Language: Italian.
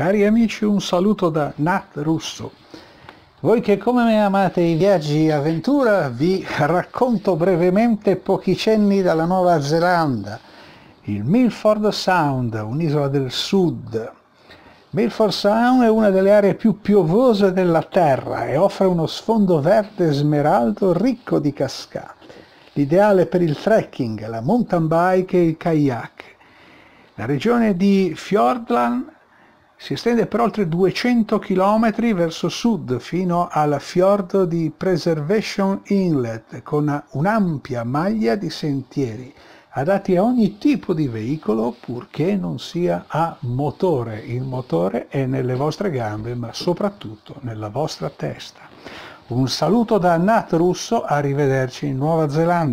Cari amici, un saluto da Nat Russo. Voi che come me amate i viaggi e avventura, vi racconto brevemente pochi cenni dalla Nuova Zelanda, il Milford Sound, un'isola del sud. Milford Sound è una delle aree più piovose della Terra e offre uno sfondo verde smeraldo ricco di cascate, l'ideale per il trekking, la mountain bike e il kayak. La regione di Fiordland si estende per oltre 200 km verso sud fino al fiordo di Preservation Inlet con un'ampia maglia di sentieri adatti a ogni tipo di veicolo purché non sia a motore. Il motore è nelle vostre gambe ma soprattutto nella vostra testa. Un saluto da Nat Russo, arrivederci in Nuova Zelanda.